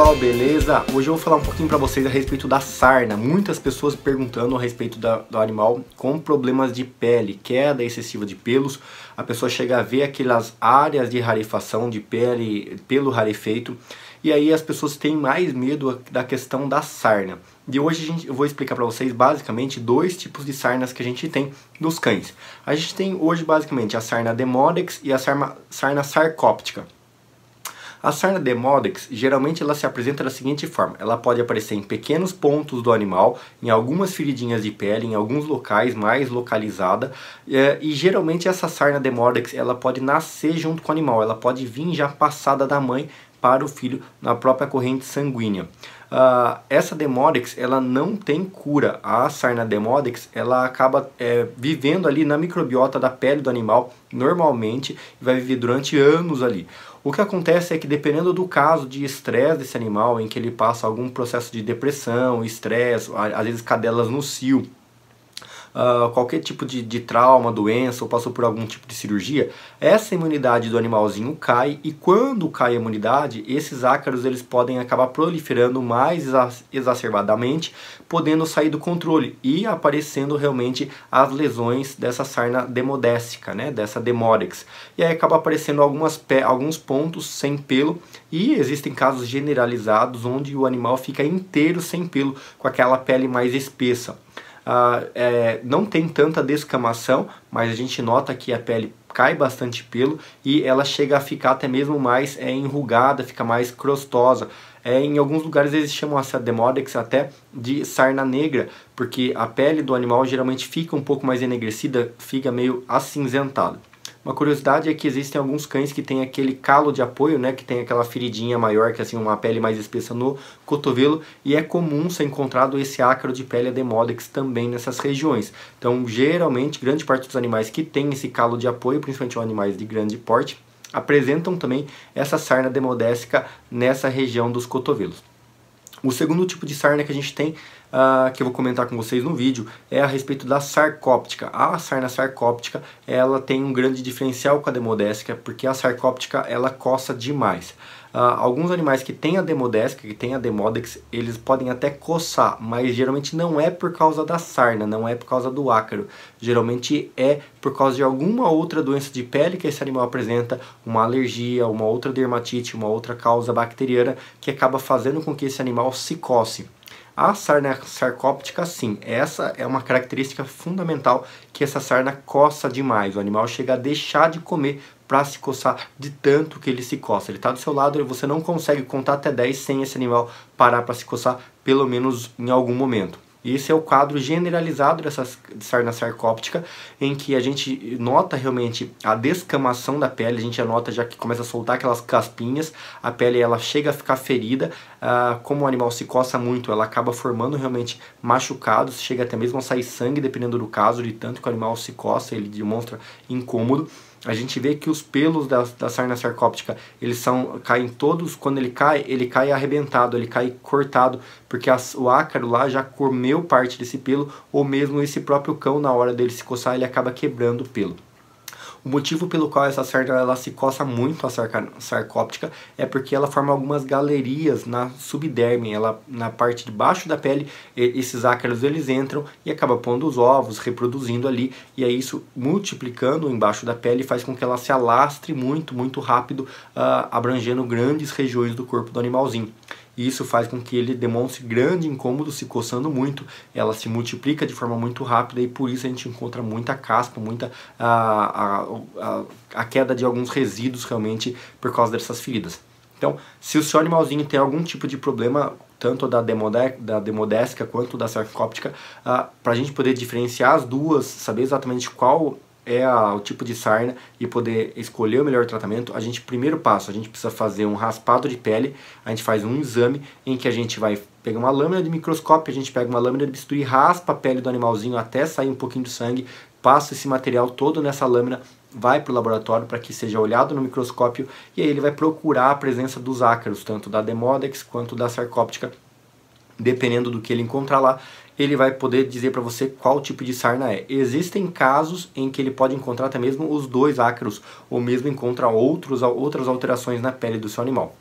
pessoal, beleza? Hoje eu vou falar um pouquinho para vocês a respeito da sarna. Muitas pessoas perguntando a respeito da, do animal com problemas de pele, queda excessiva de pelos. A pessoa chega a ver aquelas áreas de rarefação de pele, pelo rarefeito. E aí as pessoas têm mais medo da questão da sarna. E hoje gente, eu vou explicar para vocês basicamente dois tipos de sarnas que a gente tem nos cães. A gente tem hoje basicamente a sarna demodex e a sarna, sarna sarcóptica. A sarna demodex, geralmente ela se apresenta da seguinte forma, ela pode aparecer em pequenos pontos do animal, em algumas feridinhas de pele, em alguns locais mais localizada, é, e geralmente essa sarna demodex, ela pode nascer junto com o animal, ela pode vir já passada da mãe para o filho na própria corrente sanguínea. Uh, essa demodex ela não tem cura. A sarna demodex ela acaba é, vivendo ali na microbiota da pele do animal normalmente e vai viver durante anos ali. O que acontece é que dependendo do caso de estresse desse animal, em que ele passa algum processo de depressão, estresse, às vezes cadelas no cio, uh, qualquer tipo de, de trauma, doença ou passou por algum tipo de cirurgia, essa imunidade do animalzinho cai e quando cai a imunidade, esses ácaros eles podem acabar proliferando mais exacerbadamente, podendo sair do controle e aparecendo realmente as lesões dessa sarna demodécica, né, dessa demorex. E aí acaba aparecendo algumas alguns pontos sem pelo e existem casos generalizados onde o animal fica inteiro sem pelo, com aquela pele mais espessa. Ah, é, não tem tanta descamação, mas a gente nota que a pele cai bastante pelo e ela chega a ficar até mesmo mais é, enrugada, fica mais crostosa. É, em alguns lugares eles chamam essa demodex até de sarna negra, porque a pele do animal geralmente fica um pouco mais enegrecida, fica meio acinzentada. Uma curiosidade é que existem alguns cães que têm aquele calo de apoio, né, que tem aquela feridinha maior, que é assim, uma pele mais espessa no cotovelo, e é comum ser encontrado esse ácaro de pele Demodex também nessas regiões. Então, geralmente, grande parte dos animais que tem esse calo de apoio, principalmente animais de grande porte, apresentam também essa sarna demodésica nessa região dos cotovelos. O segundo tipo de sarna que a gente tem, uh, que eu vou comentar com vocês no vídeo, é a respeito da sarcóptica. A sarna sarcóptica, ela tem um grande diferencial com a demodésica, porque a sarcóptica, ela coça demais. Uh, alguns animais que têm a demodesca, que têm a Demodex, eles podem até coçar, mas geralmente não é por causa da sarna, não é por causa do ácaro. Geralmente é por causa de alguma outra doença de pele que esse animal apresenta, uma alergia, uma outra dermatite, uma outra causa bacteriana que acaba fazendo com que esse animal se coce. A sarna sarcóptica, sim, essa é uma característica fundamental que essa sarna coça demais. O animal chega a deixar de comer para se coçar de tanto que ele se coça. Ele está do seu lado e você não consegue contar até 10 sem esse animal parar para se coçar, pelo menos em algum momento. E esse é o quadro generalizado dessa sarna sarcóptica, em que a gente nota realmente a descamação da pele, a gente anota já que começa a soltar aquelas caspinhas, a pele ela chega a ficar ferida, ah, como o animal se coça muito, ela acaba formando realmente machucados, chega até mesmo a sair sangue, dependendo do caso, de tanto que o animal se coça, ele demonstra incômodo a gente vê que os pelos da, da sarna sarcóptica, eles são, caem todos, quando ele cai, ele cai arrebentado, ele cai cortado, porque as, o ácaro lá já comeu parte desse pelo, ou mesmo esse próprio cão, na hora dele se coçar, ele acaba quebrando o pelo. O motivo pelo qual essa cerca ela se coça muito a sarcóptica é porque ela forma algumas galerias na subderme, ela na parte de baixo da pele, esses ácaros eles entram e acaba pondo os ovos, reproduzindo ali, e é isso multiplicando embaixo da pele faz com que ela se alastre muito, muito rápido, uh, abrangendo grandes regiões do corpo do animalzinho e isso faz com que ele demonstre grande incômodo se coçando muito, ela se multiplica de forma muito rápida e por isso a gente encontra muita caspa, muita a, a, a queda de alguns resíduos realmente por causa dessas feridas. Então, se o seu animalzinho tem algum tipo de problema, tanto da, demode, da demodésica quanto da sarcóptica, ah, para a gente poder diferenciar as duas, saber exatamente qual é a, o tipo de sarna e poder escolher o melhor tratamento, a gente primeiro passo, a gente precisa fazer um raspado de pele, a gente faz um exame em que a gente vai pegar uma lâmina de microscópio, a gente pega uma lâmina de bisturi, raspa a pele do animalzinho até sair um pouquinho de sangue, passa esse material todo nessa lâmina, vai para o laboratório para que seja olhado no microscópio e aí ele vai procurar a presença dos ácaros, tanto da Demodex quanto da Sarcóptica, dependendo do que ele encontrar lá, ele vai poder dizer para você qual tipo de sarna é. Existem casos em que ele pode encontrar até mesmo os dois ácaros, ou mesmo encontra outros, outras alterações na pele do seu animal.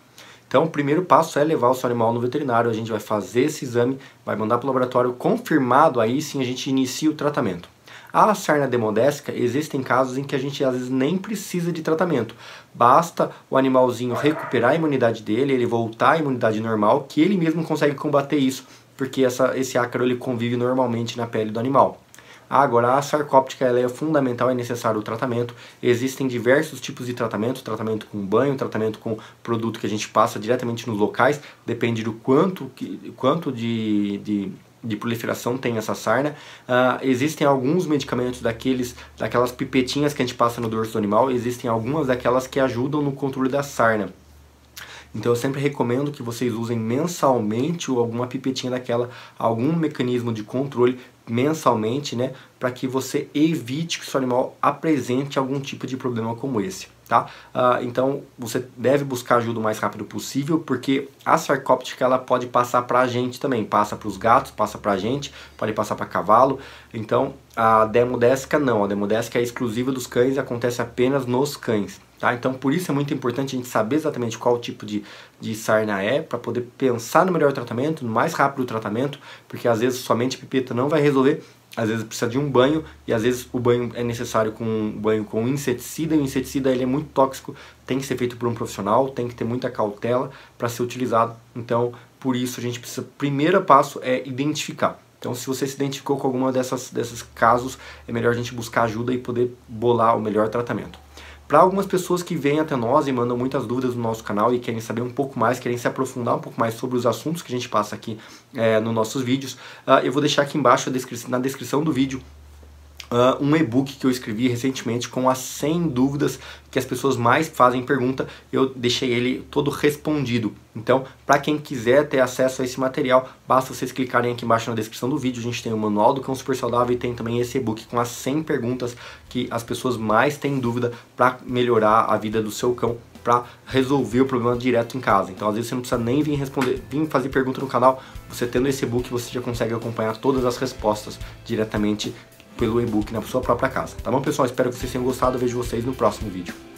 Então, o primeiro passo é levar o seu animal no veterinário, a gente vai fazer esse exame, vai mandar para o laboratório confirmado, aí sim a gente inicia o tratamento. A sarna demodésica, existem casos em que a gente às vezes nem precisa de tratamento. Basta o animalzinho recuperar a imunidade dele, ele voltar à imunidade normal, que ele mesmo consegue combater isso, porque essa, esse ácaro ele convive normalmente na pele do animal. Agora, a sarcóptica ela é fundamental, é necessário o tratamento. Existem diversos tipos de tratamento, tratamento com banho, tratamento com produto que a gente passa diretamente nos locais, depende do quanto, quanto de, de de proliferação tem essa sarna. Uh, existem alguns medicamentos daqueles, daquelas pipetinhas que a gente passa no dorso do animal, existem algumas daquelas que ajudam no controle da sarna. Então eu sempre recomendo que vocês usem mensalmente ou alguma pipetinha daquela, algum mecanismo de controle mensalmente, né? para que você evite que o seu animal apresente algum tipo de problema como esse. Tá? Uh, então você deve buscar ajuda o mais rápido possível, porque a sarcóptica ela pode passar para a gente também, passa para os gatos, passa para a gente, pode passar para cavalo. Então a demodésica não, a demodésica é exclusiva dos cães e acontece apenas nos cães. Tá? Então por isso é muito importante a gente saber exatamente qual tipo de, de sarna é, para poder pensar no melhor tratamento, no mais rápido tratamento, porque às vezes somente pipeta não vai resolver às vezes precisa de um banho e às vezes o banho é necessário com um banho com inseticida e o inseticida ele é muito tóxico, tem que ser feito por um profissional, tem que ter muita cautela para ser utilizado. Então, por isso a gente precisa, primeiro passo é identificar. Então, se você se identificou com alguma dessas desses casos, é melhor a gente buscar ajuda e poder bolar o melhor tratamento. Para algumas pessoas que vêm até nós e mandam muitas dúvidas no nosso canal e querem saber um pouco mais, querem se aprofundar um pouco mais sobre os assuntos que a gente passa aqui é, nos nossos vídeos, uh, eu vou deixar aqui embaixo descri na descrição do vídeo Uh, um e-book que eu escrevi recentemente com as 100 dúvidas que as pessoas mais fazem pergunta, eu deixei ele todo respondido. Então, para quem quiser ter acesso a esse material, basta vocês clicarem aqui embaixo na descrição do vídeo. A gente tem o manual do cão super saudável e tem também esse e-book com as 100 perguntas que as pessoas mais têm dúvida para melhorar a vida do seu cão para resolver o problema direto em casa. Então, às vezes você não precisa nem vir responder, vir fazer pergunta no canal. Você tendo esse e-book, você já consegue acompanhar todas as respostas diretamente pelo e-book na sua própria casa. Tá bom, pessoal? Espero que vocês tenham gostado. vejo vocês no próximo vídeo.